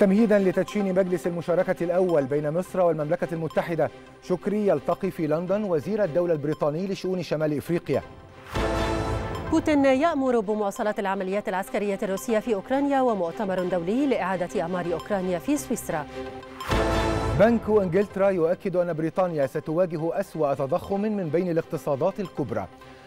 تمهيدا لتدشين مجلس المشاركة الأول بين مصر والمملكة المتحدة شكري يلتقي في لندن وزير الدولة البريطاني لشؤون شمال إفريقيا بوتين يأمر بمواصلة العمليات العسكرية الروسية في أوكرانيا ومؤتمر دولي لإعادة أعمار أوكرانيا في سويسرا بنك إنجلترا يؤكد أن بريطانيا ستواجه أسوأ تضخم من بين الاقتصادات الكبرى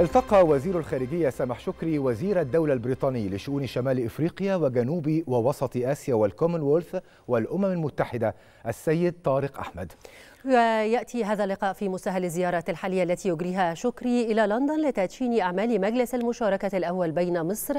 التقى وزير الخارجية سامح شكري وزير الدولة البريطاني لشؤون شمال إفريقيا وجنوب ووسط آسيا والكومنولث والأمم المتحدة السيد طارق أحمد ويأتي هذا اللقاء في مسهل الزيارات الحالية التي يجريها شكري إلى لندن لتدشين أعمال مجلس المشاركة الأول بين مصر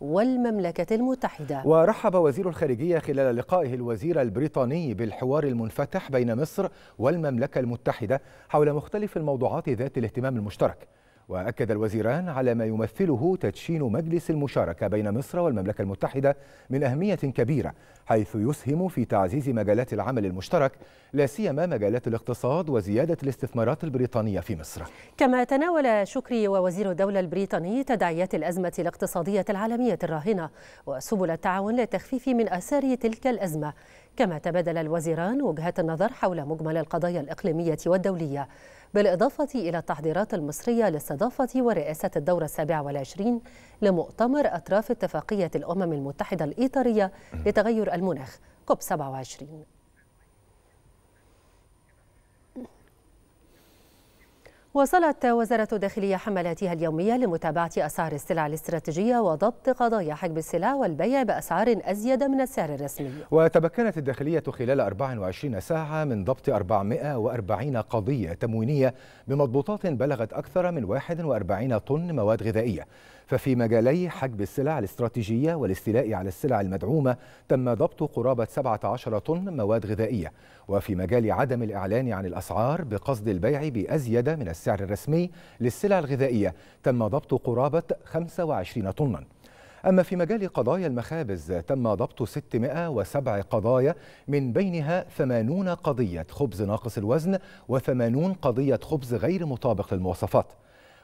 والمملكة المتحدة ورحب وزير الخارجية خلال لقائه الوزير البريطاني بالحوار المنفتح بين مصر والمملكة المتحدة حول مختلف الموضوعات ذات الاهتمام المشترك وأكد الوزيران على ما يمثله تدشين مجلس المشاركة بين مصر والمملكة المتحدة من أهمية كبيرة حيث يسهم في تعزيز مجالات العمل المشترك لا سيما مجالات الاقتصاد وزيادة الاستثمارات البريطانية في مصر. كما تناول شكري ووزير الدولة البريطاني تداعيات الأزمة الاقتصادية العالمية الراهنة وسبل التعاون للتخفيف من آثار تلك الأزمة. كما تبادل الوزيران وجهات النظر حول مجمل القضايا الإقليمية والدولية بالإضافة إلى التحضيرات المصرية لاستضافة ورئاسة الدورة السابعة والعشرين لمؤتمر أطراف اتفاقية الأمم المتحدة الإيطارية لتغير المناخ كوب 27 وصلت وزارة الداخلية حملاتها اليومية لمتابعة أسعار السلع الاستراتيجية وضبط قضايا حجب السلع والبيع بأسعار أزيد من السعر الرسمي وتمكنت الداخلية خلال 24 ساعة من ضبط 440 قضية تموينية بمضبوطات بلغت أكثر من 41 طن مواد غذائية ففي مجالي حجب السلع الاستراتيجية والاستيلاء على السلع المدعومة تم ضبط قرابة 17 طن مواد غذائية وفي مجال عدم الإعلان عن الأسعار بقصد البيع بأزيد من السعر الرسمي للسلع الغذائية تم ضبط قرابة 25 طناً أما في مجال قضايا المخابز تم ضبط 607 قضايا من بينها 80 قضية خبز ناقص الوزن و80 قضية خبز غير مطابق للمواصفات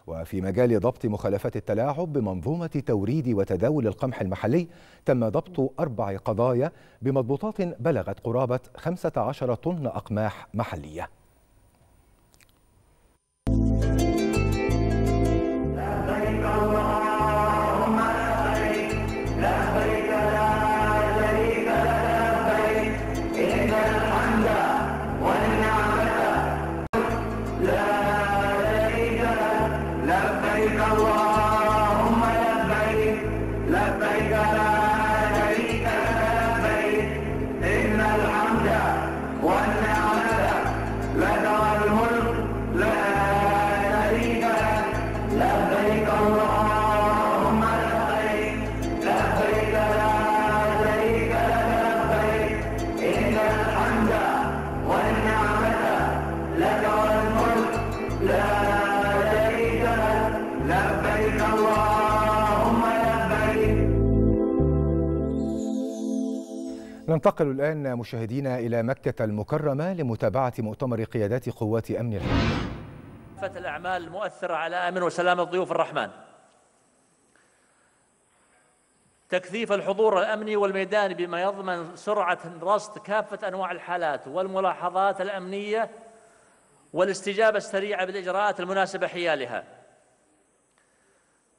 وفي مجال ضبط مخالفات التلاعب بمنظومة توريد وتداول القمح المحلي تم ضبط أربع قضايا بمضبوطات بلغت قرابة 15 طن أقماح محلية ننتقل الآن مشاهدينا إلى مكة المكرمة لمتابعة مؤتمر قيادات قوات أمن الحرب الأعمال المؤثرة على أمن وسلامة ضيوف الرحمن تكثيف الحضور الأمني والميداني بما يضمن سرعة رصد كافة أنواع الحالات والملاحظات الأمنية والاستجابة السريعة بالإجراءات المناسبة حيالها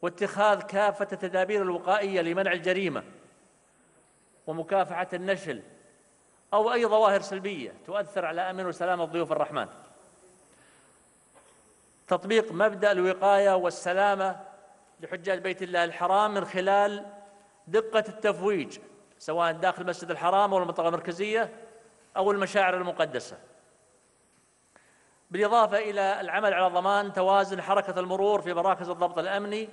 واتخاذ كافة التدابير الوقائية لمنع الجريمة ومكافحة النشل أو أي ظواهر سلبية تؤثر على أمن وسلامة ضيوف الرحمن تطبيق مبدأ الوقاية والسلامة لحجاج بيت الله الحرام من خلال دقة التفويج سواء داخل المسجد الحرام أو المنطقة المركزية أو المشاعر المقدسة بالإضافة إلى العمل على ضمان توازن حركة المرور في مراكز الضبط الأمني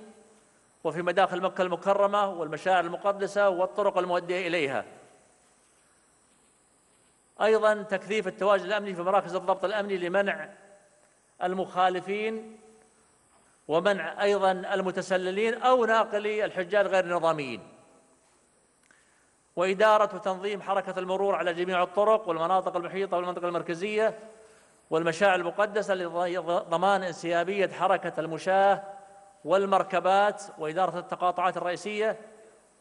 وفي مداخل مكة المكرمة والمشاعر المقدسة والطرق المؤدية إليها أيضا تكثيف التواجد الأمني في مراكز الضبط الأمني لمنع المخالفين ومنع أيضا المتسللين أو ناقلي الحجاج غير النظاميين وإدارة وتنظيم حركة المرور على جميع الطرق والمناطق المحيطة والمنطقة المركزية والمشاعر المقدسة لضمان انسيابية حركة المشاة والمركبات وإدارة التقاطعات الرئيسية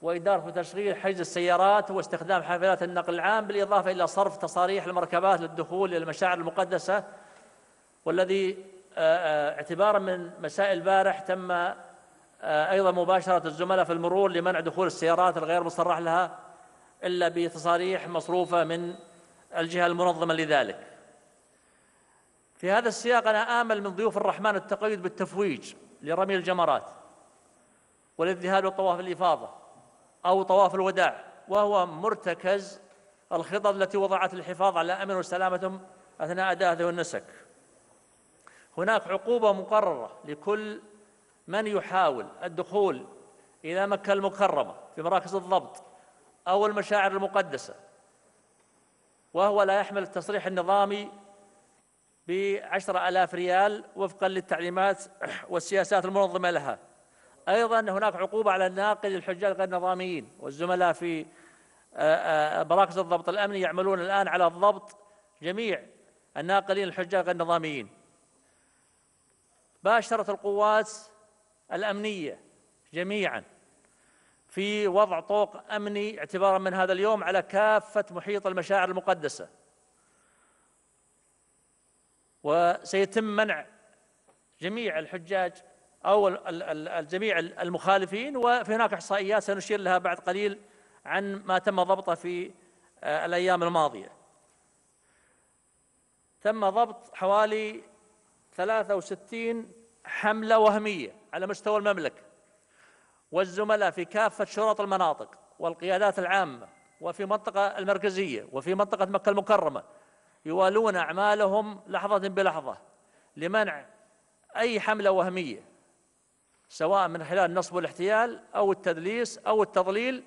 وإدارة وتشغيل حجز السيارات واستخدام حافلات النقل العام بالإضافة إلى صرف تصاريح المركبات للدخول إلى المشاعر المقدسة والذي آه، آه، اعتبارا من مساء البارح تم آه، أيضا مباشرة الزملاء في المرور لمنع دخول السيارات الغير مصرح لها إلا بتصاريح مصروفة من الجهة المنظمة لذلك في هذا السياق أنا آمل من ضيوف الرحمن التقيد بالتفويج لرمي الجمرات وللذهاب لطواف الإفاضة أو طواف الوداع وهو مرتكز الخطط التي وضعت الحفاظ على أمن وسلامتهم أثناء أداء ذوي النسك هناك عقوبة مقررة لكل من يحاول الدخول إلى مكة المكرمة في مراكز الضبط أو المشاعر المقدسة وهو لا يحمل التصريح النظامي بعشرة ألاف ريال وفقا للتعليمات والسياسات المنظمة لها أيضا هناك عقوبة على الناقل للحجاج غير النظاميين والزملاء في آه، آه، مراكز الضبط الأمني يعملون الآن على الضبط جميع الناقلين الحجاج غير النظاميين باشرت القوات الأمنية جميعا في وضع طوق أمني اعتبارا من هذا اليوم على كافة محيط المشاعر المقدسة وسيتم منع جميع الحجاج أو جميع المخالفين وفي هناك إحصائيات سنشير لها بعد قليل عن ما تم ضبطه في آه، الأيام الماضية تم ضبط حوالي 63 حملة وهمية على مستوى المملكة والزملاء في كافة شرط المناطق والقيادات العامة وفي منطقة المركزية وفي منطقة مكة المكرمة يوالون أعمالهم لحظة بلحظة لمنع أي حملة وهمية سواء من خلال نصب الاحتيال أو التدليس أو التضليل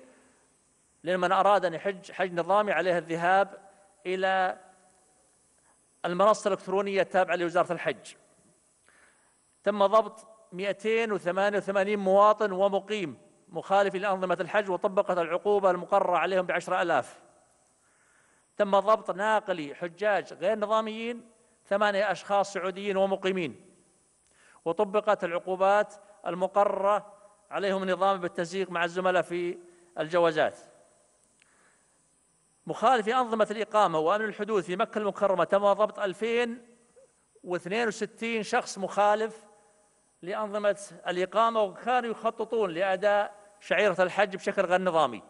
لمن أراد أن يحج حج نظامي عليه الذهاب إلى المنصة الإلكترونية التابعة لوزارة الحج تم ضبط 288 مواطن ومقيم مخالف لأنظمة الحج وطبقت العقوبة المقررة عليهم بعشرة ألاف تم ضبط ناقلي حجاج غير نظاميين ثمانية أشخاص سعوديين ومقيمين وطبقت العقوبات المقررة عليهم نظام بالتنسيق مع الزملاء في الجوازات مخالف أنظمة الإقامة وأمن الحدود في مكة المكرمة تم ضبط 2062 شخص مخالف لأنظمة الإقامة وكانوا يخططون لأداء شعيرة الحج بشكل غير نظامي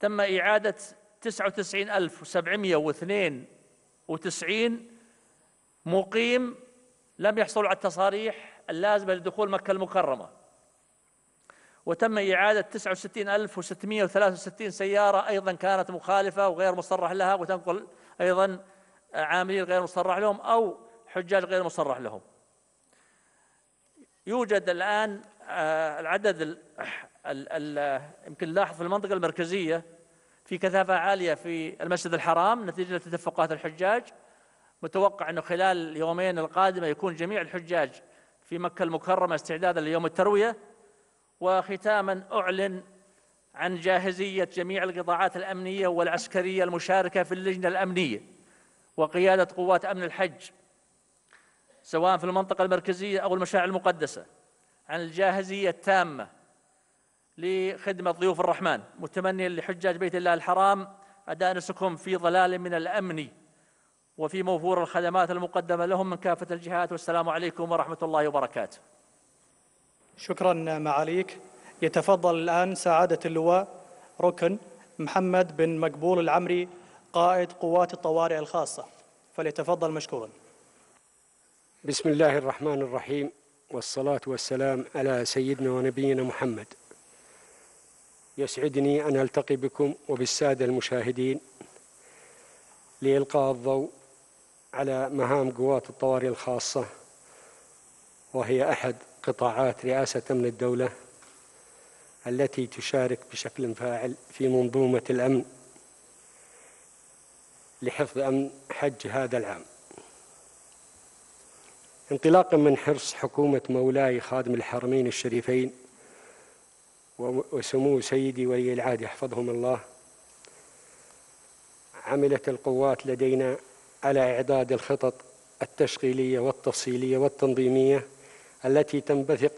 تم إعادة 99792 مقيم لم يحصلوا على التصاريح اللازمة لدخول مكة المكرمة وتم إعادة 69663 سيارة أيضا كانت مخالفة وغير مصرح لها وتنقل أيضا عاملين غير مصرح لهم أو حجاج غير مصرح لهم يوجد الآن آه، العدد يمكن نلاحظ في المنطقة المركزية في كثافة عالية في المسجد الحرام نتيجة تدفقات الحجاج متوقع أنه خلال اليومين القادمة يكون جميع الحجاج في مكة المكرمة استعدادا ليوم التروية وختاما أعلن عن جاهزية جميع القطاعات الأمنية والعسكرية المشاركة في اللجنة الأمنية وقيادة قوات أمن الحج سواء في المنطقة المركزية أو المشاعر المقدسة عن الجاهزية التامة لخدمة ضيوف الرحمن متمنيا لحجاج بيت الله الحرام أداء نسكهم في ظلال من الأمن وفي موفور الخدمات المقدمة لهم من كافة الجهات والسلام عليكم ورحمة الله وبركاته شكرا معاليك يتفضل الآن سعادة اللواء ركن محمد بن مقبول العمري قائد قوات الطوارئ الخاصة فليتفضل مشكورا بسم الله الرحمن الرحيم والصلاة والسلام على سيدنا ونبينا محمد يسعدني أن ألتقي بكم وبالسادة المشاهدين لإلقاء الضوء على مهام قوات الطوارئ الخاصة وهي أحد قطاعات رئاسة أمن الدولة التي تشارك بشكل فاعل في منظومة الأمن لحفظ أمن حج هذا العام انطلاقا من حرص حكومة مولاي خادم الحرمين الشريفين وسمو سيدي ولي العهد يحفظهم الله عملت القوات لدينا على إعداد الخطط التشغيلية والتفصيلية والتنظيمية التي تنبثق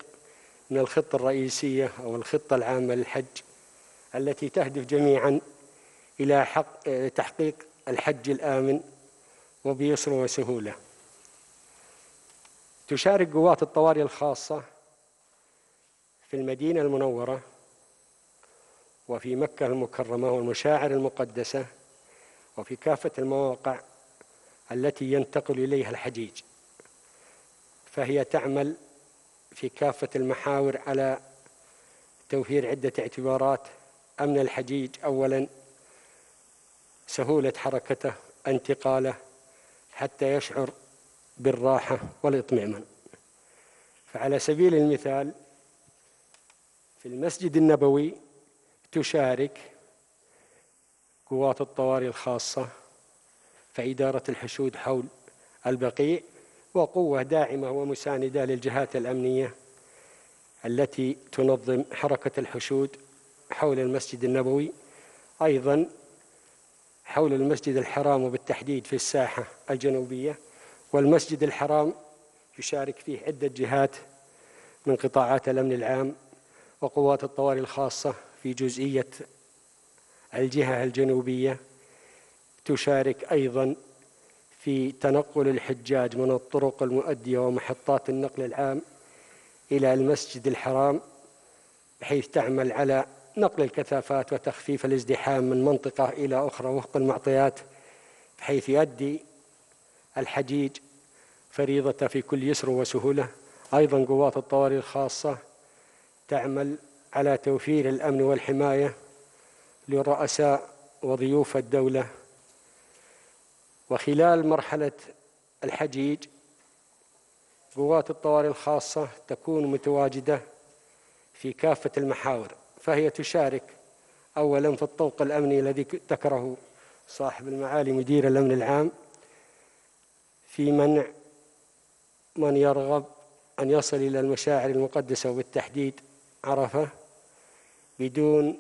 من الخطة الرئيسية أو الخطة العامة للحج التي تهدف جميعا إلى حق تحقيق الحج الآمن وبيسر وسهولة تشارك قوات الطوارئ الخاصة في المدينة المنورة وفي مكة المكرمة والمشاعر المقدسة وفي كافة المواقع التي ينتقل إليها الحجيج فهي تعمل في كافة المحاور على توفير عدة اعتبارات أمن الحجيج أولا سهولة حركته انتقاله حتى يشعر بالراحة والإطمئنان فعلى سبيل المثال في المسجد النبوي تشارك قوات الطوارئ الخاصة في إدارة الحشود حول البقيع وقوة داعمة ومساندة للجهات الأمنية التي تنظم حركة الحشود حول المسجد النبوي أيضا حول المسجد الحرام وبالتحديد في الساحة الجنوبية والمسجد الحرام يشارك فيه عدة جهات من قطاعات الأمن العام وقوات الطوارئ الخاصة في جزئية الجهة الجنوبية تشارك أيضا في تنقل الحجاج من الطرق المؤدية ومحطات النقل العام إلى المسجد الحرام بحيث تعمل على نقل الكثافات وتخفيف الازدحام من منطقة إلى أخرى وفق المعطيات بحيث يؤدي الحجيج فريضته في كل يسر وسهولة أيضا قوات الطوارئ الخاصة تعمل على توفير الأمن والحماية لرؤساء وضيوف الدولة وخلال مرحلة الحجيج قوات الطوارئ الخاصة تكون متواجدة في كافة المحاور فهي تشارك أولا في الطوق الأمني الذي ذكره صاحب المعالي مدير الأمن العام في منع من يرغب أن يصل إلى المشاعر المقدسة وبالتحديد عرفة بدون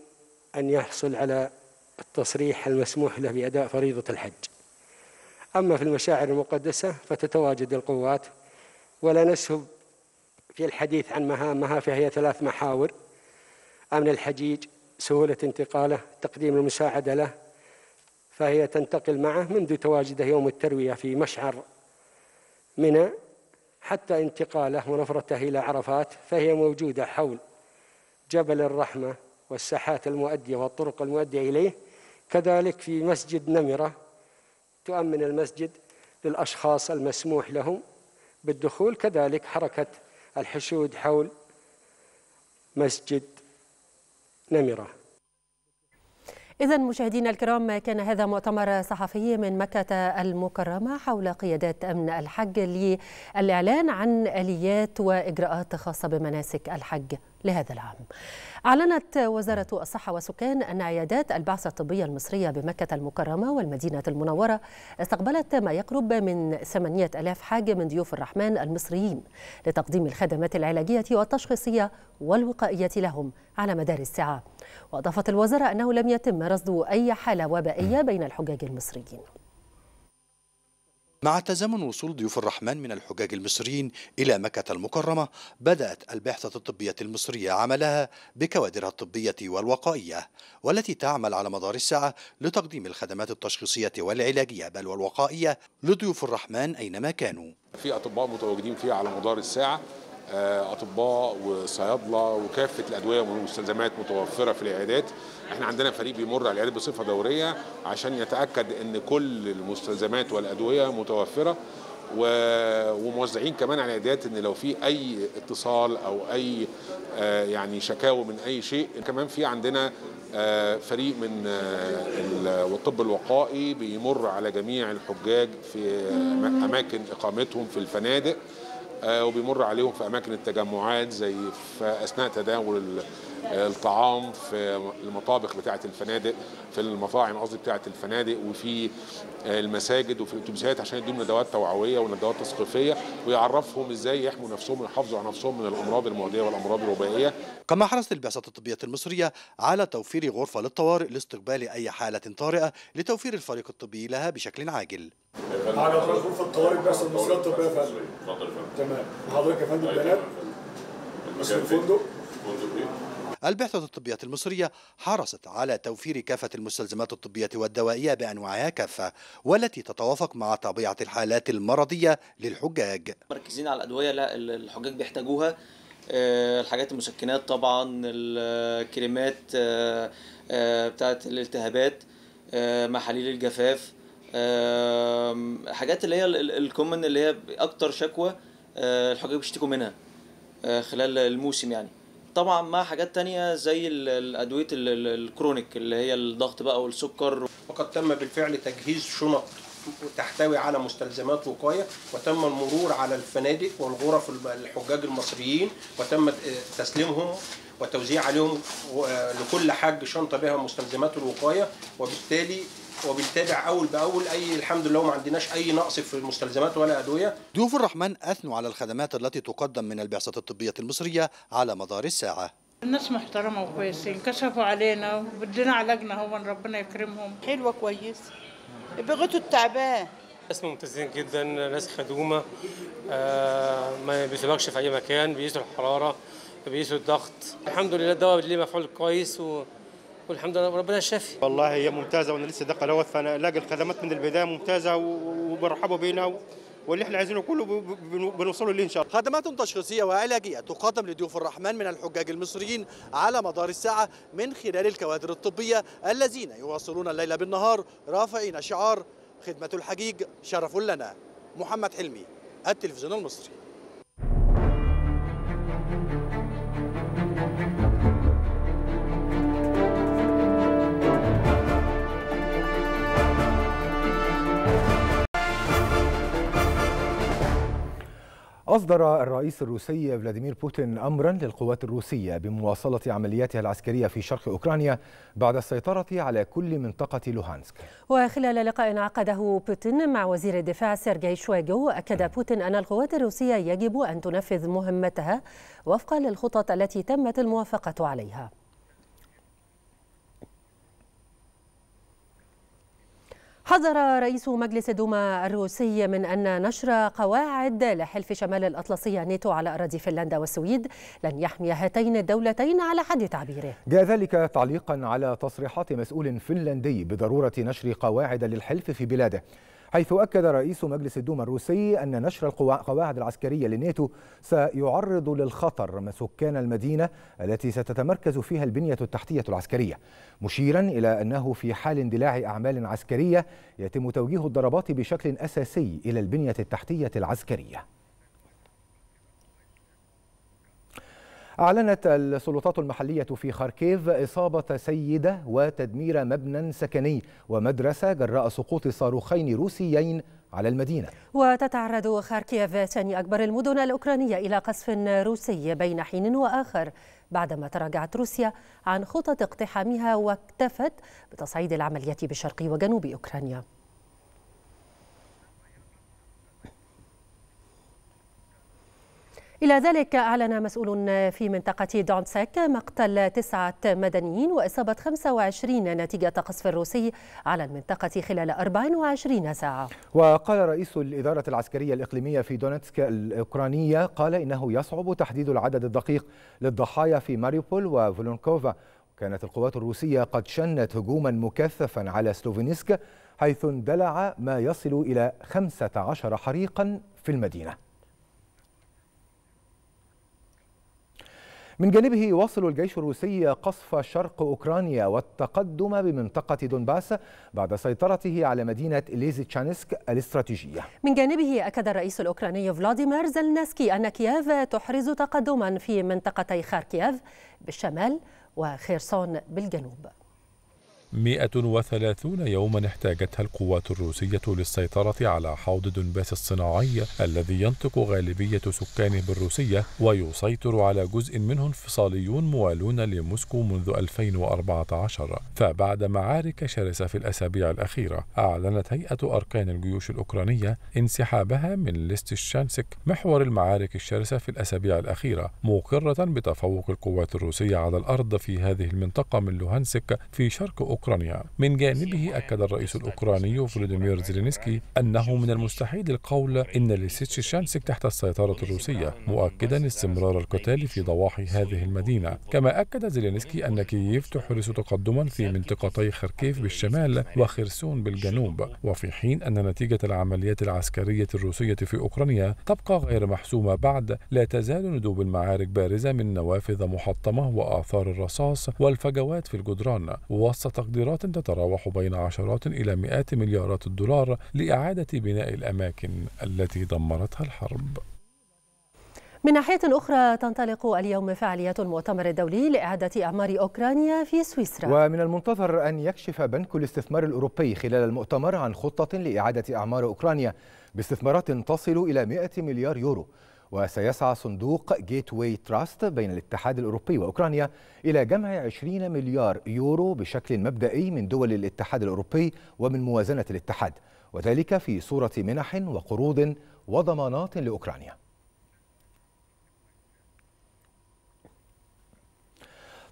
أن يحصل على التصريح المسموح له بأداء فريضة الحج أما في المشاعر المقدسة فتتواجد القوات ولا نسهب في الحديث عن مهامها فهي ثلاث محاور أمن الحجيج سهولة انتقاله تقديم المساعدة له فهي تنتقل معه منذ تواجده يوم التروية في مشعر منى حتى انتقاله ونفرته إلى عرفات فهي موجودة حول جبل الرحمة والساحات المؤدية والطرق المؤدية إليه كذلك في مسجد نمرة تؤمن المسجد للأشخاص المسموح لهم بالدخول كذلك حركة الحشود حول مسجد نمره إذا مشاهدينا الكرام كان هذا مؤتمر صحفي من مكة المكرمة حول قيادات أمن الحج للإعلان عن آليات وإجراءات خاصة بمناسك الحج لهذا العام أعلنت وزارة الصحة والسكان أن عيادات البعثة الطبية المصرية بمكة المكرمة والمدينة المنورة استقبلت ما يقرب من 8000 حاج من ضيوف الرحمن المصريين لتقديم الخدمات العلاجية والتشخيصية والوقائية لهم على مدار الساعة وأضافت الوزارة أنه لم يتم رصد أي حالة وبائية بين الحجاج المصريين مع تزامن وصول ضيوف الرحمن من الحجاج المصريين إلى مكة المكرمة بدأت البعثة الطبية المصرية عملها بكوادرها الطبية والوقائية والتي تعمل على مدار الساعة لتقديم الخدمات التشخيصية والعلاجية بل والوقائية لضيوف الرحمن أينما كانوا في أطباء متواجدين فيها على مدار الساعة آه، اطباء وصيادله وكافه الادويه والمستلزمات متوفره في العيادات احنا عندنا فريق بيمر على العيادات بصفه دوريه عشان يتاكد ان كل المستلزمات والادويه متوفره وموزعين كمان على العيادات ان لو في اي اتصال او اي آه، يعني شكاوى من اي شيء كمان في عندنا آه، فريق من الطب الوقائي بيمر على جميع الحجاج في اماكن اقامتهم في الفنادق آه، وبيمر عليهم في اماكن التجمعات زي في اثناء تداول الطعام في المطابخ بتاعه الفنادق في المطاعم قصدي بتاعه الفنادق وفي المساجد وفي الاتوبيسات عشان يدوا ندوات توعويه وندوات تثقيفيه ويعرفهم ازاي يحموا نفسهم ويحافظوا على نفسهم من الامراض المعديه والامراض الوبائيه. كما حرصت البعثه الطبيه المصريه على توفير غرفه للطوارئ لاستقبال اي حاله طارئه لتوفير الفريق الطبي لها بشكل عاجل. على غرفه الطوارئ البعثه المصريه الطبيه فندم. تمام. حضرتك يا فندم بيانات؟ أيوه. الفندق؟ فندق ايه؟ البعثة الطبية المصرية حرصت على توفير كافة المستلزمات الطبية والدوائية بأنواعها كافة والتي تتوافق مع طبيعة الحالات المرضية للحجاج مركزين على الأدوية الحجاج بيحتاجوها آه، الحاجات المسكنات طبعا الكريمات آه، آه، بتاعت الالتهابات محاليل الجفاف حاجات اللي هي الكومن اللي هي اكتر شكوى الحجاج بيشتكوا منها خلال الموسم يعني طبعا مع حاجات تانية زي الأدوية الكرونيك اللي هي الضغط بقى والسكر وقد تم بالفعل تجهيز شنط تحتوي على مستلزمات وقايه وتم المرور على الفنادق والغرف الحجاج المصريين وتم تسليمهم وتوزيع عليهم لكل حاج شنطه بها مستلزمات الوقايه وبالتالي وبنتابع اول باول اي الحمد لله ما عندناش اي نقص في المستلزمات ولا ادويه. ضيوف الرحمن اثنوا على الخدمات التي تقدم من البعثه الطبيه المصريه على مدار الساعه. الناس محترمه وكويسين كشفوا علينا وبدنا علاجنا هو ربنا يكرمهم. حلوه كويس بغته التعبان. ناس ممتازين جدا ناس خدومه آه، ما بيسيبكش في اي مكان بيقيسوا الحراره بيقيسوا الضغط الحمد لله الدواء ليه مفعول كويس و والحمد لله ربنا شافي والله هي ممتازه وانا لسه داخل اهوت فانا الاقي الخدمات من البدايه ممتازه وبرحبوا بينا واللي احنا عايزينه كله بنوصله ليه ان شاء الله. خدمات تشخيصيه وعلاجيه تقدم لضيوف الرحمن من الحجاج المصريين على مدار الساعه من خلال الكوادر الطبيه الذين يواصلون الليل بالنهار رافعين شعار خدمه الحجيج شرف لنا. محمد حلمي التلفزيون المصري. أصدر الرئيس الروسي فلاديمير بوتين أمرا للقوات الروسية بمواصلة عملياتها العسكرية في شرق أوكرانيا بعد السيطرة على كل منطقة لوهانسك وخلال لقاء عقده بوتين مع وزير الدفاع سيرجي شويجو أكد بوتين أن القوات الروسية يجب أن تنفذ مهمتها وفقا للخطط التي تمت الموافقة عليها حذر رئيس مجلس دوما الروسي من أن نشر قواعد لحلف شمال الأطلسي ناتو على أراضي فنلندا والسويد لن يحمي هاتين الدولتين على حد تعبيره جاء ذلك تعليقا على تصريحات مسؤول فنلندي بضرورة نشر قواعد للحلف في بلاده حيث أكد رئيس مجلس الدوما الروسي أن نشر القواعد العسكرية للناتو سيعرض للخطر سكان المدينة التي ستتمركز فيها البنية التحتية العسكرية مشيرا إلى أنه في حال اندلاع أعمال عسكرية يتم توجيه الضربات بشكل أساسي إلى البنية التحتية العسكرية أعلنت السلطات المحلية في خاركيف إصابة سيدة وتدمير مبنى سكني ومدرسة جراء سقوط صاروخين روسيين على المدينة وتتعرض خاركيف ثاني أكبر المدن الأوكرانية إلى قصف روسي بين حين وآخر بعدما تراجعت روسيا عن خطط اقتحامها واكتفت بتصعيد العمليات بشرق وجنوب أوكرانيا إلى ذلك أعلن مسؤول في منطقة دونسك مقتل تسعة مدنيين وإصابة 25 نتيجة قصف روسي على المنطقة خلال 24 ساعة وقال رئيس الإدارة العسكرية الإقليمية في دونتسك الأوكرانية قال إنه يصعب تحديد العدد الدقيق للضحايا في ماريوبول وفولونكوفا كانت القوات الروسية قد شنت هجوما مكثفا على سلوفينسك حيث اندلع ما يصل إلى 15 حريقا في المدينة من جانبه يواصل الجيش الروسي قصف شرق أوكرانيا والتقدم بمنطقة دونباس بعد سيطرته على مدينة تشانسك الاستراتيجية من جانبه أكد الرئيس الأوكراني فلاديمير زلنسكي أن كييف تحرز تقدما في منطقتي خاركييف بالشمال وخيرسون بالجنوب 130 يوما احتاجتها القوات الروسية للسيطرة على حوض دنباس الصناعي الذي ينطق غالبية سكانه بالروسية ويسيطر على جزء منه انفصاليون موالون لموسكو منذ 2014 فبعد معارك شرسة في الأسابيع الأخيرة أعلنت هيئة أركان الجيوش الأوكرانية انسحابها من ليست الشانسك محور المعارك الشرسة في الأسابيع الأخيرة مقرة بتفوق القوات الروسية على الأرض في هذه المنطقة من لوهانسك في شرق أوكرانيا أوكرانيا من جانبه أكد الرئيس الأوكراني فلوديمير زيلينسكي أنه من المستحيل القول إن لسيتش شانسك تحت السيطرة الروسية مؤكدا استمرار القتال في ضواحي هذه المدينة كما أكد زيلينسكي أن كييف تحرس تقدما في منطقتي خركيف بالشمال وخرسون بالجنوب وفي حين أن نتيجة العمليات العسكرية الروسية في أوكرانيا تبقى غير محسومة بعد لا تزال ندوب المعارك بارزة من نوافذ محطمة وآثار الرصاص والفجوات في الجدران وسط بتقديرات تتراوح بين عشرات إلى مئات مليارات الدولار لإعادة بناء الأماكن التي دمرتها الحرب من ناحية أخرى تنطلق اليوم فعاليات المؤتمر الدولي لإعادة أعمار أوكرانيا في سويسرا ومن المنتظر أن يكشف بنك الاستثمار الأوروبي خلال المؤتمر عن خطة لإعادة أعمار أوكرانيا باستثمارات تصل إلى 100 مليار يورو وسيسعى صندوق جيت واي تراست بين الاتحاد الأوروبي وأوكرانيا إلى جمع 20 مليار يورو بشكل مبدئي من دول الاتحاد الأوروبي ومن موازنة الاتحاد وذلك في صورة منح وقروض وضمانات لأوكرانيا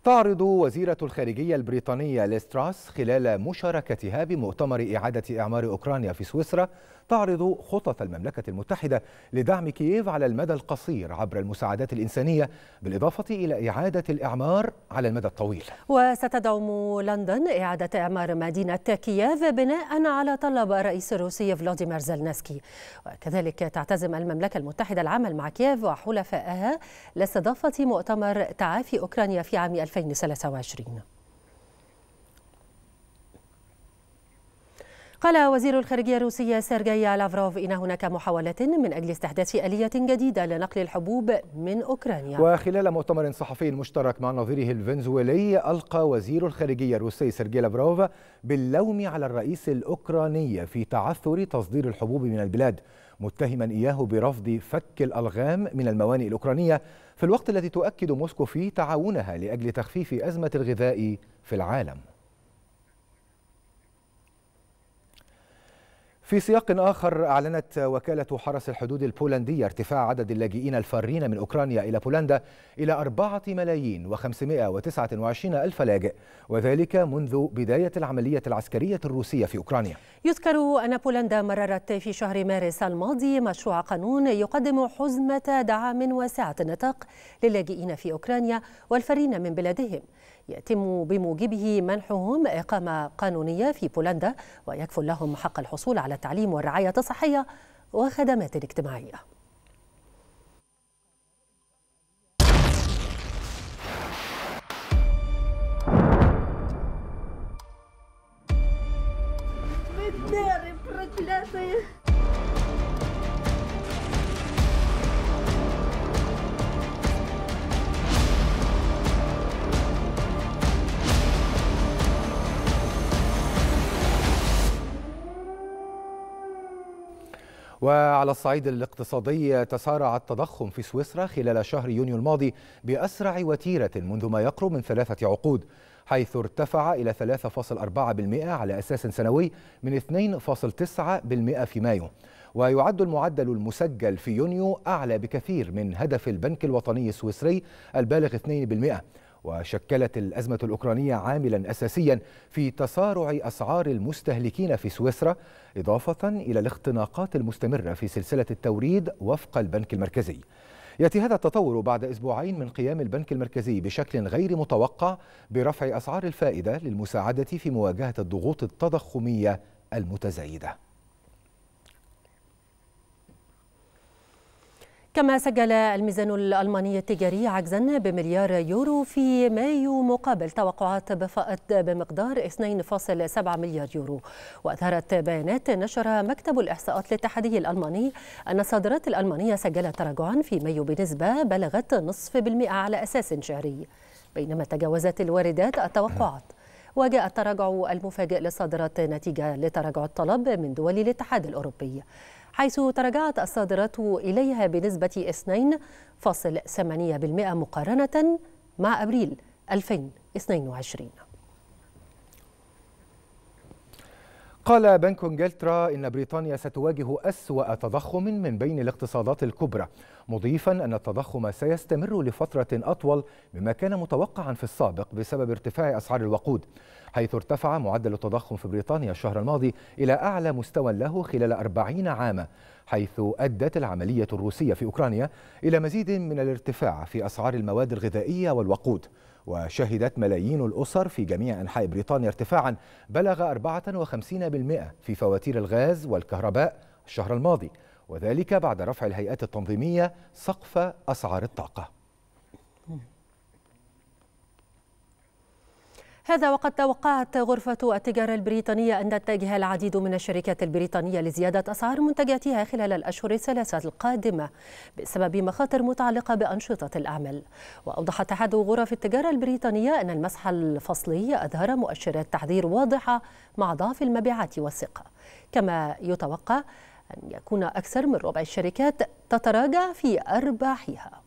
تعرض وزيرة الخارجية البريطانية ليستراس خلال مشاركتها بمؤتمر إعادة إعمار أوكرانيا في سويسرا تعرض خطط المملكة المتحدة لدعم كييف على المدى القصير عبر المساعدات الإنسانية بالإضافة إلى إعادة الإعمار على المدى الطويل وستدعم لندن إعادة إعمار مدينة كييف بناء على طلب الرئيس الروسي فلاديمير زلنسكي وكذلك تعتزم المملكة المتحدة العمل مع كييف وحلفائها لاستضافة مؤتمر تعافي أوكرانيا في عام 2023 قال وزير الخارجية الروسية سيرجي لافروف إن هناك محاولات من أجل استحداث آلية جديدة لنقل الحبوب من أوكرانيا وخلال مؤتمر صحفي مشترك مع نظيره الفنزويلي ألقى وزير الخارجية الروسي سيرجي لافروف باللوم على الرئيس الأوكراني في تعثر تصدير الحبوب من البلاد متهما إياه برفض فك الألغام من الموانئ الأوكرانية في الوقت الذي تؤكد موسكو فيه تعاونها لأجل تخفيف أزمة الغذاء في العالم في سياق آخر أعلنت وكالة حرس الحدود البولندية ارتفاع عدد اللاجئين الفارين من أوكرانيا إلى بولندا إلى أربعة ملايين وخمسمائة وتسعة وعشرين ألف لاجئ وذلك منذ بداية العملية العسكرية الروسية في أوكرانيا يذكر أن بولندا مررت في شهر مارس الماضي مشروع قانون يقدم حزمة دعم واسعة النطاق للاجئين في أوكرانيا والفارين من بلادهم يتم بموجبه منحهم إقامة قانونية في بولندا ويكفل لهم حق الحصول على التعليم والرعاية الصحية وخدمات اجتماعية وعلى الصعيد الاقتصادي تسارع التضخم في سويسرا خلال شهر يونيو الماضي بأسرع وتيرة منذ ما يقرب من ثلاثة عقود حيث ارتفع إلى 3.4% على أساس سنوي من 2.9% في مايو ويعد المعدل المسجل في يونيو أعلى بكثير من هدف البنك الوطني السويسري البالغ 2% وشكلت الأزمة الأوكرانية عاملا أساسيا في تسارع أسعار المستهلكين في سويسرا إضافة إلى الاختناقات المستمرة في سلسلة التوريد وفق البنك المركزي ياتي هذا التطور بعد اسبوعين من قيام البنك المركزي بشكل غير متوقع برفع اسعار الفائده للمساعده في مواجهه الضغوط التضخميه المتزايده كما سجل الميزان الألماني التجاري عجزا بمليار يورو في مايو مقابل توقعات بفائض بمقدار 2.7 مليار يورو وأظهرت بيانات نشرها مكتب الإحصاءات الاتحادي الألماني أن الصادرات الألمانية سجلت تراجعا في مايو بنسبة بلغت نصف بالمئة على أساس شهري بينما تجاوزت الواردات التوقعات وجاء التراجع المفاجئ للصادرات نتيجة لتراجع الطلب من دول الاتحاد الأوروبي حيث تراجعت الصادرات إليها بنسبة 2.8% مقارنة مع أبريل 2022 قال بنك انجلترا ان بريطانيا ستواجه اسوا تضخم من بين الاقتصادات الكبرى مضيفا ان التضخم سيستمر لفتره اطول مما كان متوقعا في السابق بسبب ارتفاع اسعار الوقود حيث ارتفع معدل التضخم في بريطانيا الشهر الماضي الى اعلى مستوى له خلال 40 عاما حيث ادت العمليه الروسيه في اوكرانيا الى مزيد من الارتفاع في اسعار المواد الغذائيه والوقود وشهدت ملايين الأسر في جميع أنحاء بريطانيا ارتفاعا بلغ 54% في فواتير الغاز والكهرباء الشهر الماضي وذلك بعد رفع الهيئات التنظيمية سقف أسعار الطاقة هذا وقد توقعت غرفة التجارة البريطانية أن تتجه العديد من الشركات البريطانية لزيادة أسعار منتجاتها خلال الأشهر الثلاثة القادمة بسبب مخاطر متعلقة بأنشطة الأعمال وأوضح اتحاد غرف التجارة البريطانية أن المسح الفصلي أظهر مؤشرات تحذير واضحة مع ضعف المبيعات والثقة كما يتوقع أن يكون أكثر من ربع الشركات تتراجع في أرباحها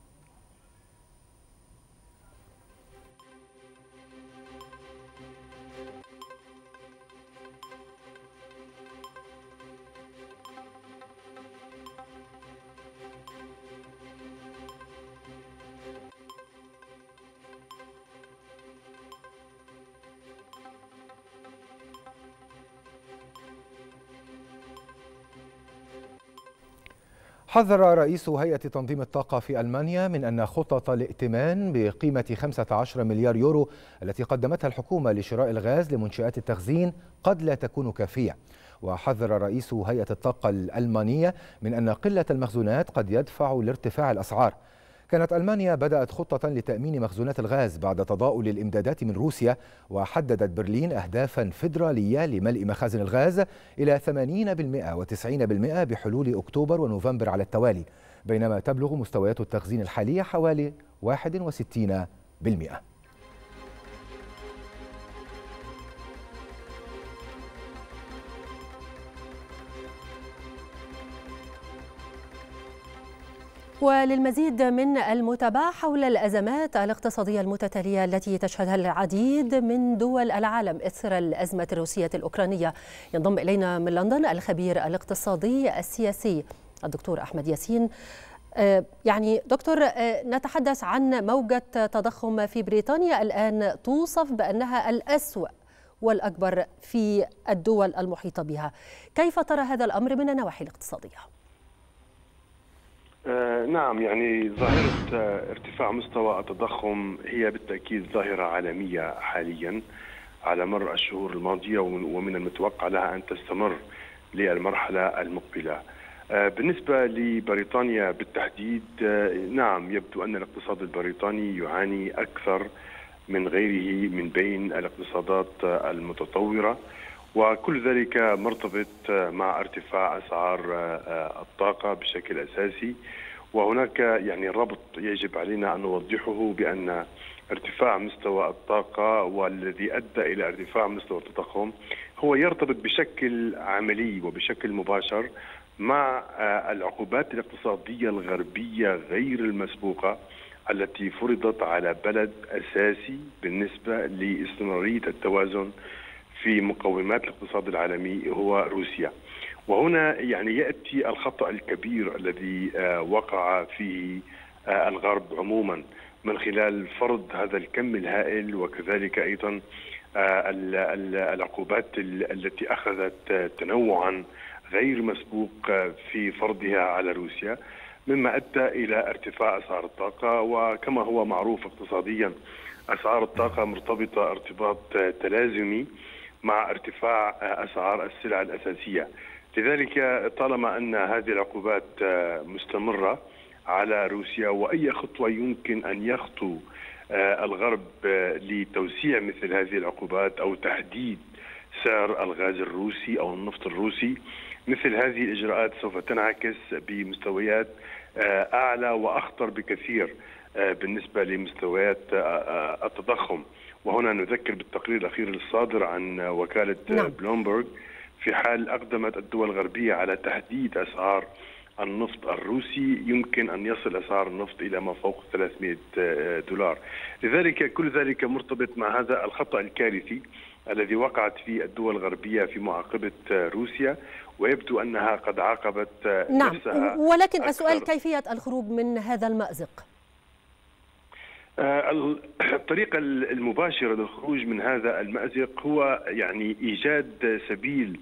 حذر رئيس هيئة تنظيم الطاقة في ألمانيا من أن خطط الائتمان بقيمة 15 مليار يورو التي قدمتها الحكومة لشراء الغاز لمنشآت التخزين قد لا تكون كافية وحذر رئيس هيئة الطاقة الألمانية من أن قلة المخزونات قد يدفع لارتفاع الأسعار كانت ألمانيا بدأت خطة لتأمين مخزونات الغاز بعد تضاؤل الإمدادات من روسيا وحددت برلين أهدافا فيدرالية لملء مخازن الغاز إلى 80% و90% بحلول أكتوبر ونوفمبر على التوالي بينما تبلغ مستويات التخزين الحالية حوالي 61% وللمزيد من المتابعة حول الأزمات الاقتصادية المتتالية التي تشهدها العديد من دول العالم إثر الأزمة الروسية الأوكرانية ينضم إلينا من لندن الخبير الاقتصادي السياسي الدكتور أحمد ياسين آه، يعني دكتور آه، نتحدث عن موجة تضخم في بريطانيا الآن توصف بأنها الأسوأ والأكبر في الدول المحيطة بها كيف ترى هذا الأمر من النواحي الاقتصادية؟ آه، نعم يعني ظاهرة آه، ارتفاع مستوى التضخم هي بالتأكيد ظاهرة عالمية حاليا على مر الشهور الماضية ومن المتوقع لها أن تستمر للمرحلة المقبلة آه، بالنسبة لبريطانيا بالتحديد نعم يبدو أن الاقتصاد البريطاني يعاني أكثر من غيره من بين الاقتصادات المتطورة وكل ذلك مرتبط مع ارتفاع اسعار آه، آه، الطاقه بشكل اساسي وهناك يعني ربط يجب علينا ان نوضحه بان ارتفاع مستوى الطاقه والذي ادى الى ارتفاع مستوى التضخم هو يرتبط بشكل عملي وبشكل مباشر مع آه، العقوبات الاقتصاديه الغربيه غير المسبوقه التي فرضت على بلد اساسي بالنسبه لاستمراريه التوازن في مقومات الاقتصاد العالمي هو روسيا وهنا يعني ياتي الخطا الكبير الذي آه، وقع فيه آه، الغرب عموما من خلال فرض هذا الكم الهائل وكذلك ايضا آه، العقوبات التي اخذت تنوعا غير مسبوق في فرضها على روسيا مما ادى الى ارتفاع اسعار الطاقه وكما هو معروف اقتصاديا اسعار الطاقه مرتبطه ارتباط تلازمي مع ارتفاع اسعار السلع الاساسيه. لذلك طالما ان هذه العقوبات مستمره على روسيا واي خطوه يمكن ان يخطو الغرب لتوسيع مثل هذه العقوبات او تحديد سعر الغاز الروسي او النفط الروسي مثل هذه الاجراءات سوف تنعكس بمستويات اعلى واخطر بكثير بالنسبه لمستويات التضخم وهنا نذكر بالتقرير الأخير الصادر عن وكالة نعم. بلومبرغ في حال أقدمت الدول الغربية على تحديد أسعار النفط الروسي يمكن أن يصل أسعار النفط إلى ما فوق 300 دولار لذلك كل ذلك مرتبط مع هذا الخطأ الكارثي الذي وقعت فيه الدول الغربية في معاقبة روسيا ويبدو أنها قد عاقبت نعم نفسها ولكن السؤال كيفية الخروج من هذا المأزق آه، الطريقة المباشرة للخروج من هذا المأزق هو يعني إيجاد سبيل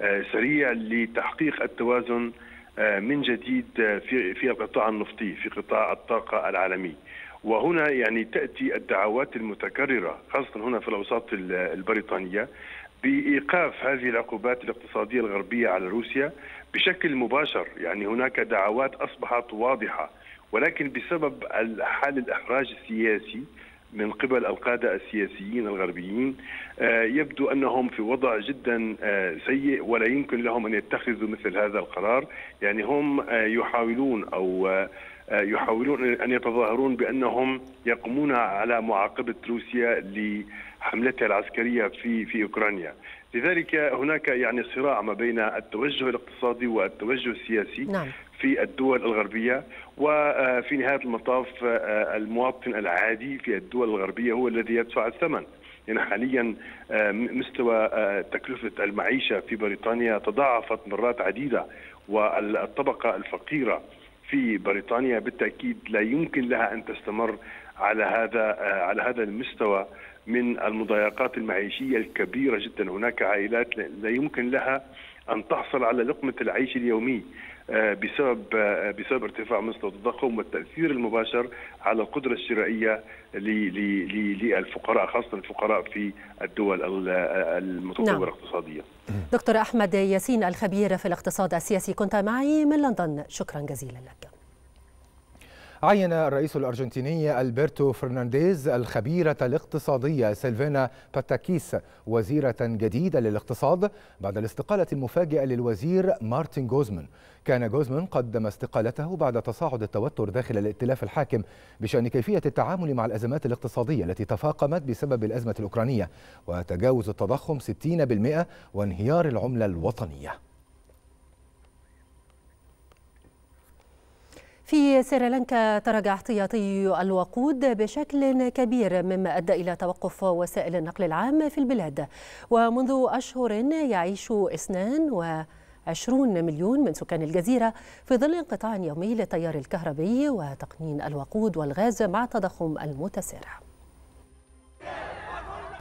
آه، سريع لتحقيق التوازن آه، من جديد في في القطاع النفطي في قطاع الطاقة العالمي وهنا يعني تأتي الدعوات المتكررة خاصة هنا في الأوساط البريطانية بإيقاف هذه العقوبات الاقتصادية الغربية على روسيا بشكل مباشر يعني هناك دعوات أصبحت واضحة ولكن بسبب حال الإحراج السياسي من قبل القادة السياسيين الغربيين آه، يبدو أنهم في وضع جدا آه، سيء ولا يمكن لهم أن يتخذوا مثل هذا القرار يعني هم آه، يحاولون أو يحاولون أن يتظاهرون بأنهم يقومون على معاقبة روسيا لحملتها العسكرية في في أوكرانيا لذلك هناك يعني صراع ما بين التوجه الاقتصادي والتوجه السياسي نعم. في الدول الغربية وفي آه، نهاية المطاف آه، آه، المواطن العادي في الدول الغربية هو الذي يدفع الثمن يعني حاليا مستوى تكلفة المعيشة في بريطانيا تضاعفت مرات عديدة والطبقة الفقيرة في بريطانيا بالتأكيد لا يمكن لها أن تستمر على هذا على هذا المستوى من المضايقات المعيشية الكبيرة جدا هناك عائلات لا يمكن لها أن تحصل على لقمة العيش اليومي آه، بسبب آه، بسبب ارتفاع مستوى التضخم والتاثير المباشر على القدره الشرائيه للفقراء خاصه الفقراء في الدول آه، المتطوره نعم. اقتصاديا. دكتور احمد ياسين الخبير في الاقتصاد السياسي كنت معي من لندن شكرا جزيلا لك. عين الرئيس الأرجنتيني ألبرتو فرنانديز الخبيرة الاقتصادية سيلفينا باتاكيس وزيرة جديدة للاقتصاد بعد الاستقالة المفاجئة للوزير مارتن جوزمان كان جوزمان قدم استقالته بعد تصاعد التوتر داخل الائتلاف الحاكم بشأن كيفية التعامل مع الأزمات الاقتصادية التي تفاقمت بسبب الأزمة الأوكرانية وتجاوز التضخم 60% وانهيار العملة الوطنية في سريلانكا تراجع احتياطي الوقود بشكل كبير مما ادى الى توقف وسائل النقل العام في البلاد ومنذ اشهر يعيش اثنان و 20 مليون من سكان الجزيرة في ظل انقطاع يومي للتيار الكهربي وتقنين الوقود والغاز مع التضخم المتسارع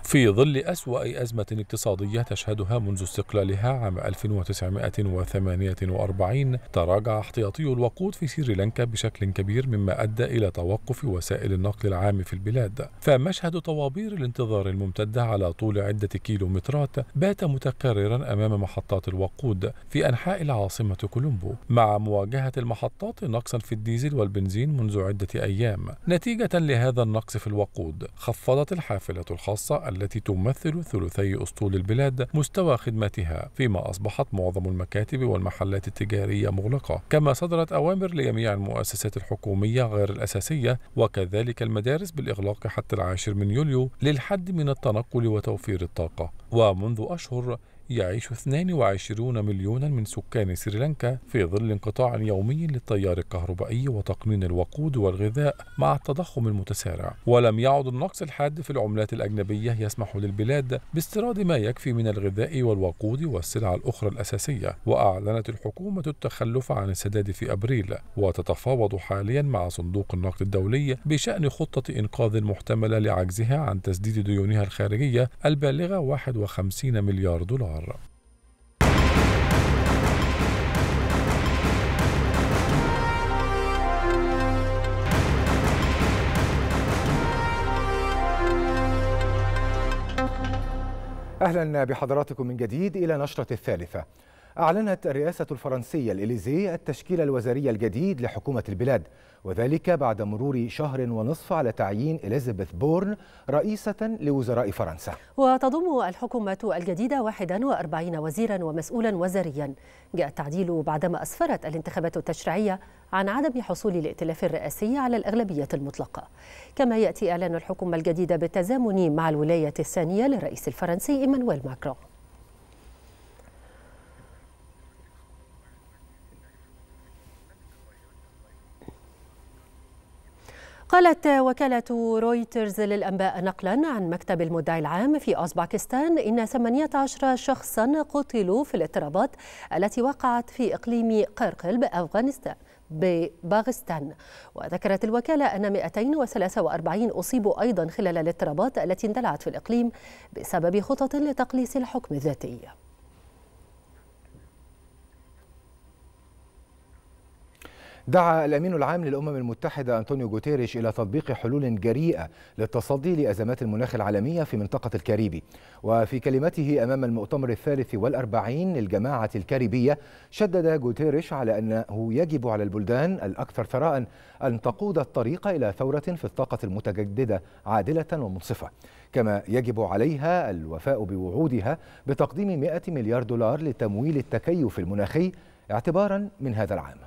في ظل أسوأ أزمة اقتصادية تشهدها منذ استقلالها عام 1948 تراجع احتياطي الوقود في سريلانكا بشكل كبير مما أدى إلى توقف وسائل النقل العام في البلاد فمشهد طوابير الانتظار الممتدة على طول عدة كيلومترات بات متكررا أمام محطات الوقود في أنحاء العاصمة كولومبو مع مواجهة المحطات نقصا في الديزل والبنزين منذ عدة أيام نتيجة لهذا النقص في الوقود خفضت الحافلة الخاصة التي تمثل ثلثي أسطول البلاد مستوى خدمتها فيما أصبحت معظم المكاتب والمحلات التجارية مغلقة كما صدرت أوامر لجميع المؤسسات الحكومية غير الأساسية وكذلك المدارس بالإغلاق حتى العاشر من يوليو للحد من التنقل وتوفير الطاقة ومنذ أشهر يعيش 22 مليونا من سكان سريلانكا في ظل انقطاع يومي للتيار الكهربائي وتقنين الوقود والغذاء مع التضخم المتسارع ولم يعد النقص الحاد في العملات الأجنبية يسمح للبلاد باستيراد ما يكفي من الغذاء والوقود والسلع الأخرى الأساسية وأعلنت الحكومة التخلف عن السداد في أبريل وتتفاوض حاليا مع صندوق النقد الدولي بشأن خطة إنقاذ محتملة لعجزها عن تسديد ديونها الخارجية البالغة 51 مليار دولار مرة أهلا بحضراتكم من جديد إلى نشرة الثالثة أعلنت الرئاسة الفرنسية الإليزيه التشكيل الوزاري الجديد لحكومة البلاد وذلك بعد مرور شهر ونصف على تعيين إليزابيث بورن رئيسة لوزراء فرنسا وتضم الحكومة الجديدة 41 وزيرا ومسؤولا وزاريا جاء التعديل بعدما أسفرت الانتخابات التشريعية عن عدم حصول الائتلاف الرئاسي على الأغلبية المطلقة كما يأتي إعلان الحكومة الجديدة بالتزامن مع الولاية الثانية للرئيس الفرنسي إيمانويل ماكرون قالت وكالة رويترز للأنباء نقلا عن مكتب المدعي العام في أوزباكستان إن 18 شخصا قتلوا في الاضطرابات التي وقعت في إقليم قرقل بأفغانستان بباغستان وذكرت الوكالة أن 243 أصيبوا أيضا خلال الاضطرابات التي اندلعت في الإقليم بسبب خطط لتقليص الحكم الذاتي دعا الأمين العام للأمم المتحدة أنطونيو جوتيريش إلى تطبيق حلول جريئة للتصدي لأزمات المناخ العالمية في منطقة الكاريبي وفي كلمته أمام المؤتمر الثالث والأربعين للجماعة الكاريبية شدد جوتيريش على أنه يجب على البلدان الأكثر ثراء أن تقود الطريق إلى ثورة في الطاقة المتجددة عادلة ومنصفة كما يجب عليها الوفاء بوعودها بتقديم 100 مليار دولار لتمويل التكيف المناخي اعتبارا من هذا العام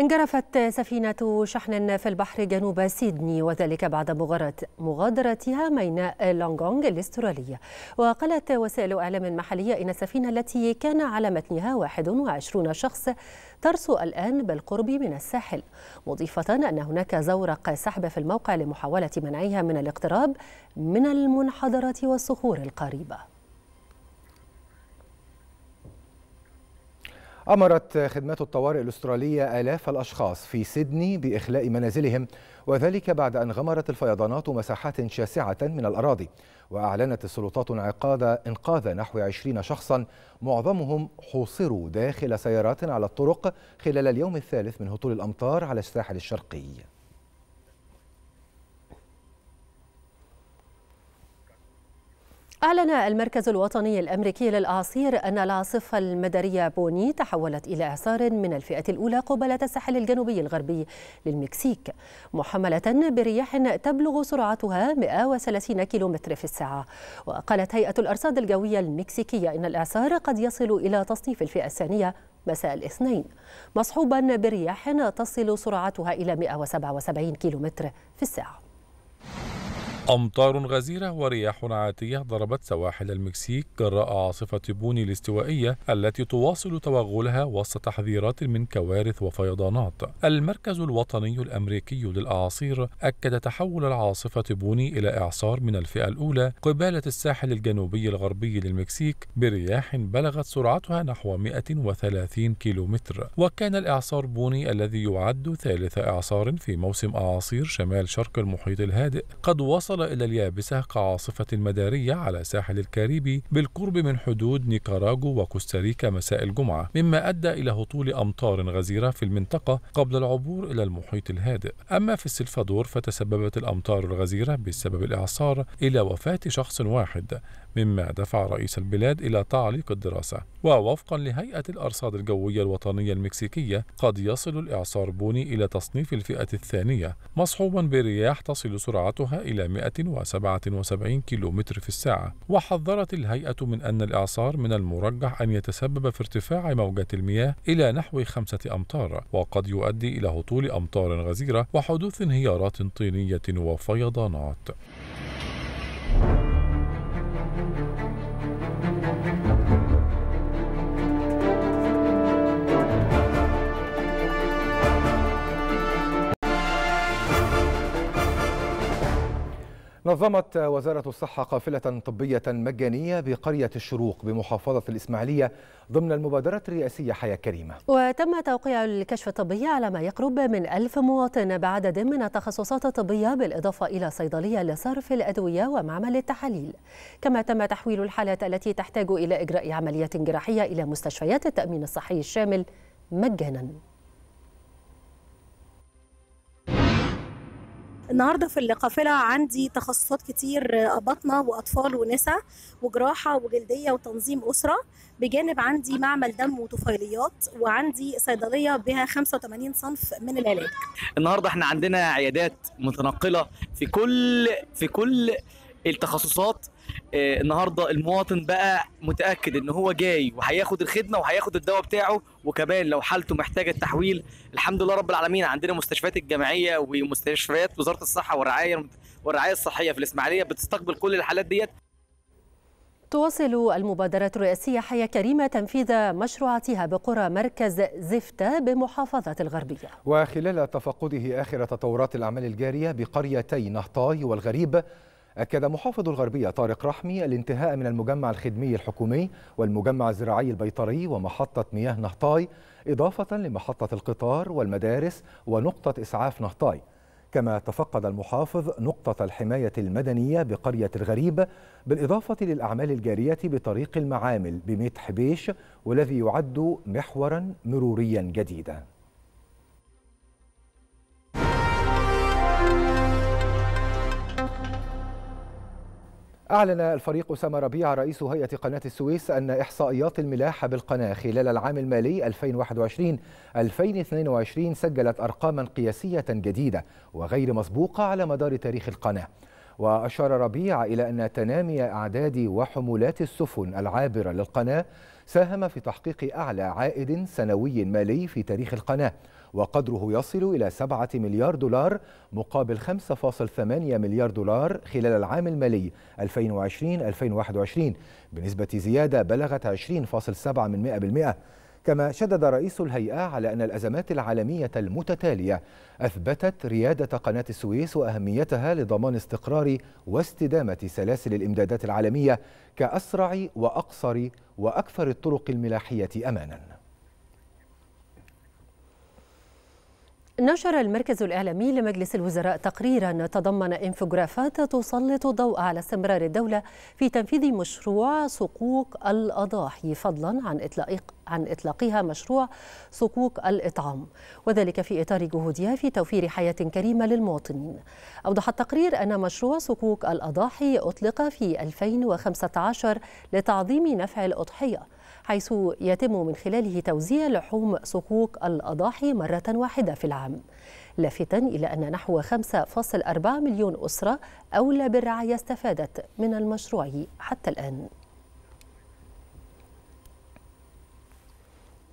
انجرفت سفينة شحن في البحر جنوب سيدني وذلك بعد مغادرتها ميناء لونغونغ الاسترالي وقالت وسائل إعلام محلية إن السفينة التي كان على متنها 21 شخص ترسو الآن بالقرب من الساحل مضيفة أن هناك زورق سحب في الموقع لمحاولة منعها من الاقتراب من المنحدرات والصخور القريبة أمرت خدمات الطوارئ الأسترالية آلاف الأشخاص في سيدني بإخلاء منازلهم وذلك بعد أن غمرت الفيضانات مساحات شاسعة من الأراضي وأعلنت السلطات انعقاد إنقاذ نحو 20 شخصا معظمهم حوصروا داخل سيارات على الطرق خلال اليوم الثالث من هطول الأمطار على الساحل الشرقي أعلن المركز الوطني الأمريكي للأعاصير أن العاصفة المدارية بوني تحولت إلى إعصار من الفئة الأولى قبالة الساحل الجنوبي الغربي للمكسيك محملة برياح تبلغ سرعتها 130 كيلومتر في الساعة وقالت هيئة الأرصاد الجوية المكسيكية إن الإعصار قد يصل إلى تصنيف الفئة الثانية مساء الاثنين مصحوبا برياح تصل سرعتها إلى 177 كيلومتر في الساعة أمطار غزيرة ورياح عاتية ضربت سواحل المكسيك جراء عاصفة بوني الاستوائية التي تواصل توغلها وسط تحذيرات من كوارث وفيضانات. المركز الوطني الأمريكي للأعاصير أكد تحول العاصفة بوني إلى إعصار من الفئة الأولى قبالة الساحل الجنوبي الغربي للمكسيك برياح بلغت سرعتها نحو 130 كيلومتر. وكان الإعصار بوني الذي يعد ثالث إعصار في موسم أعاصير شمال شرق المحيط الهادئ قد وصل وصل إلى اليابسة كعاصفة مدارية على ساحل الكاريبي بالقرب من حدود نيكاراغو وكوستاريكا مساء الجمعة مما أدى إلى هطول أمطار غزيرة في المنطقة قبل العبور إلى المحيط الهادئ أما في السلفادور فتسببت الأمطار الغزيرة بسبب الإعصار إلى وفاة شخص واحد مما دفع رئيس البلاد إلى تعليق الدراسة ووفقا لهيئة الأرصاد الجوية الوطنية المكسيكية قد يصل الإعصار بوني إلى تصنيف الفئة الثانية مصحوبا برياح تصل سرعتها إلى 177 كيلومتر في الساعة وحذرت الهيئة من أن الإعصار من المرجح أن يتسبب في ارتفاع موجات المياه إلى نحو خمسة أمتار وقد يؤدي إلى هطول أمطار غزيرة وحدوث انهيارات طينية وفيضانات Thank you. نظمت وزارة الصحة قافلة طبية مجانية بقرية الشروق بمحافظة الإسماعيلية ضمن المبادرة الرئاسية حياة كريمة وتم توقيع الكشف الطبي على ما يقرب من ألف مواطن بعدد من التخصصات الطبية بالإضافة إلى صيدلية لصرف الأدوية ومعمل التحاليل كما تم تحويل الحالات التي تحتاج إلى إجراء عمليات جراحية إلى مستشفيات التأمين الصحي الشامل مجاناً النهارده في القافله عندي تخصصات كتير آه، بطنه واطفال ونساء وجراحه وجلديه وتنظيم اسره بجانب عندي معمل دم وطفيليات وعندي صيدليه بها 85 صنف من العلاج النهارده احنا عندنا عيادات متنقله في كل في كل التخصصات آه، النهارده المواطن بقى متاكد ان هو جاي وهياخد الخدمه وهياخد الدواء بتاعه وكمان لو حالته محتاجه التحويل الحمد لله رب العالمين عندنا مستشفيات الجامعيه ومستشفيات وزاره الصحه والرعايه والرعايه الصحيه في الاسماعيليه بتستقبل كل الحالات ديت تواصل المبادرة الرئاسية حياة كريمة تنفيذ مشروعاتها بقرى مركز زفتة بمحافظة الغربية وخلال تفقده آخر تطورات الأعمال الجارية بقريتي نهطاي والغريب أكد محافظ الغربية طارق رحمي الانتهاء من المجمع الخدمي الحكومي والمجمع الزراعي البيطري ومحطة مياه نهطاي إضافة لمحطة القطار والمدارس ونقطة إسعاف نهطاي كما تفقد المحافظ نقطة الحماية المدنية بقرية الغريب بالإضافة للأعمال الجارية بطريق المعامل بميت حبيش والذي يعد محورا مروريا جديدا أعلن الفريق أسامة ربيع رئيس هيئة قناة السويس أن إحصائيات الملاحة بالقناة خلال العام المالي 2021-2022 سجلت أرقاما قياسية جديدة وغير مسبوقة على مدار تاريخ القناة وأشار ربيع إلى أن تنامي أعداد وحمولات السفن العابرة للقناة ساهم في تحقيق أعلى عائد سنوي مالي في تاريخ القناة وقدره يصل إلى 7 مليار دولار مقابل 5.8 مليار دولار خلال العام المالي 2020-2021 بنسبة زيادة بلغت 20.7 من 100% كما شدد رئيس الهيئة على أن الأزمات العالمية المتتالية أثبتت ريادة قناة السويس وأهميتها لضمان استقرار واستدامة سلاسل الإمدادات العالمية كأسرع وأقصر وأكثر الطرق الملاحية أماناً نشر المركز الإعلامي لمجلس الوزراء تقريرا تضمن انفوجرافات تسلط الضوء على استمرار الدولة في تنفيذ مشروع صكوك الأضاحي فضلا عن إطلاق عن إطلاقها مشروع صكوك الإطعام وذلك في إطار جهودها في توفير حياة كريمة للمواطنين أوضح التقرير أن مشروع صكوك الأضاحي أطلق في 2015 لتعظيم نفع الأضحية حيث يتم من خلاله توزيع لحوم صكوك الأضاحي مرة واحدة في العام لافتا إلى أن نحو 5.4 مليون أسرة أولى بالرعاية استفادت من المشروع حتى الآن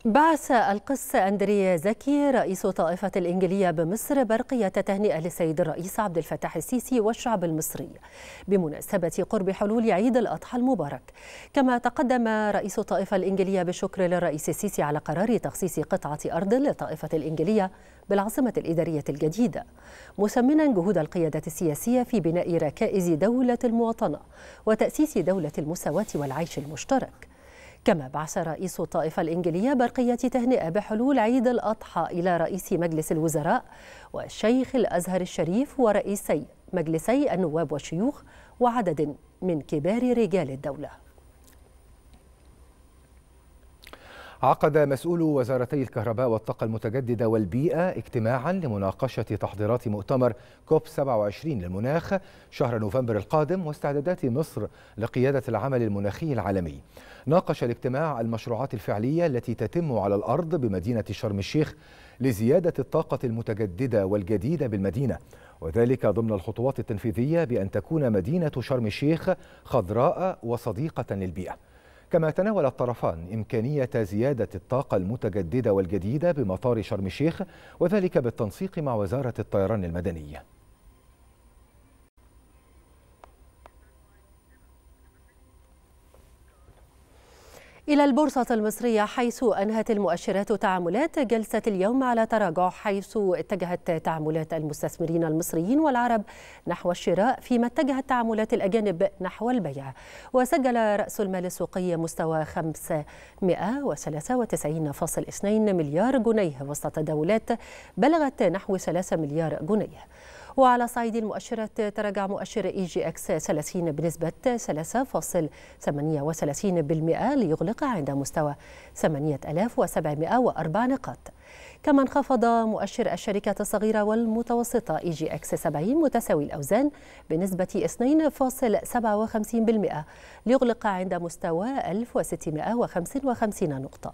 بعث القس أندريا زكي رئيس طائفة الإنجيلية بمصر برقية تهنئة للسيد الرئيس عبد الفتاح السيسي والشعب المصري بمناسبة قرب حلول عيد الأضحى المبارك كما تقدم رئيس الطائفة الإنجيلية بالشكر للرئيس السيسي على قرار تخصيص قطعة أرض للطائفة الإنجيلية بالعاصمة الإدارية الجديدة مثمنا جهود القيادة السياسية في بناء ركائز دولة المواطنة وتأسيس دولة المساواة والعيش المشترك كما بعث رئيس الطائفة الإنجلية برقية تهنئة بحلول عيد الأضحى إلى رئيس مجلس الوزراء والشيخ الأزهر الشريف ورئيسي مجلسي النواب والشيوخ وعدد من كبار رجال الدولة عقد مسؤول وزارتي الكهرباء والطاقة المتجددة والبيئة اجتماعا لمناقشة تحضيرات مؤتمر كوب 27 للمناخ شهر نوفمبر القادم واستعدادات مصر لقيادة العمل المناخي العالمي ناقش الاجتماع المشروعات الفعلية التي تتم على الأرض بمدينة شرم الشيخ لزيادة الطاقة المتجددة والجديدة بالمدينة وذلك ضمن الخطوات التنفيذية بأن تكون مدينة شرم الشيخ خضراء وصديقة للبيئة كما تناول الطرفان إمكانية زيادة الطاقة المتجددة والجديدة بمطار شرم الشيخ وذلك بالتنسيق مع وزارة الطيران المدني إلى البورصة المصرية حيث أنهت المؤشرات تعاملات جلسة اليوم على تراجع حيث اتجهت تعاملات المستثمرين المصريين والعرب نحو الشراء فيما اتجهت تعاملات الأجانب نحو البيع وسجل رأس المال السوقي مستوى 593.2 مليار جنيه وسط تداولات بلغت نحو 3 مليار جنيه وعلى صعيد المؤشرات تراجع مؤشر اي جي اكس 30 بنسبة 3.38% ليغلق عند مستوى 8704 نقاط كما انخفض مؤشر الشركات الصغيرة والمتوسطة اي جي اكس 70 متساوي الأوزان بنسبة 2.57% ليغلق عند مستوى 1655 نقطة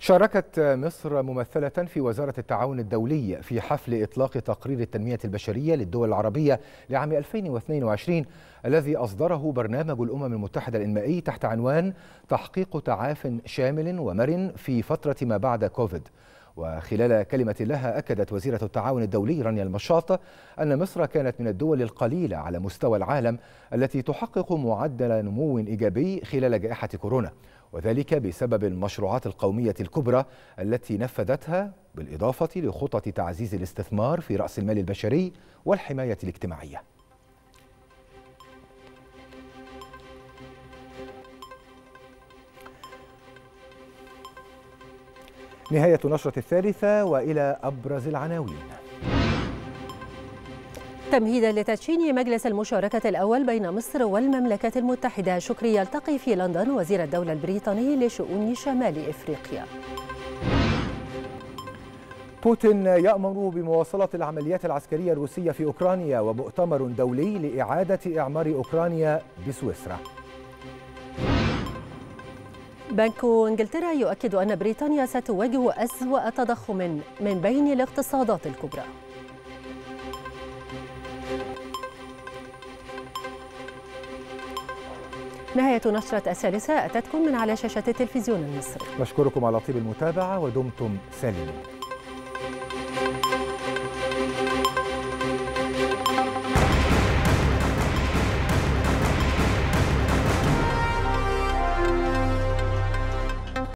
شاركت مصر ممثلة في وزارة التعاون الدولي في حفل إطلاق تقرير التنمية البشرية للدول العربية لعام 2022 الذي أصدره برنامج الأمم المتحدة الإنمائي تحت عنوان تحقيق تعاف شامل ومرن في فترة ما بعد كوفيد وخلال كلمة لها أكدت وزيرة التعاون الدولي رانيا المشاط أن مصر كانت من الدول القليلة على مستوى العالم التي تحقق معدل نمو إيجابي خلال جائحة كورونا وذلك بسبب المشروعات القومية الكبرى التي نفذتها بالإضافة لخطط تعزيز الاستثمار في رأس المال البشري والحماية الاجتماعية نهاية نشرة الثالثة وإلى أبرز العناوين تمهيدا لتدشين مجلس المشاركة الأول بين مصر والمملكة المتحدة شكري يلتقي في لندن وزير الدولة البريطاني لشؤون شمال إفريقيا بوتين يأمر بمواصلة العمليات العسكرية الروسية في أوكرانيا ومؤتمر دولي لإعادة إعمار أوكرانيا بسويسرا بنك انجلترا يؤكد أن بريطانيا ستواجه أسوأ تضخم من بين الاقتصادات الكبرى نهاية نشرة الثالثة أتتكم من على شاشة التلفزيون المصري نشكركم على طيب المتابعة ودمتم سالمين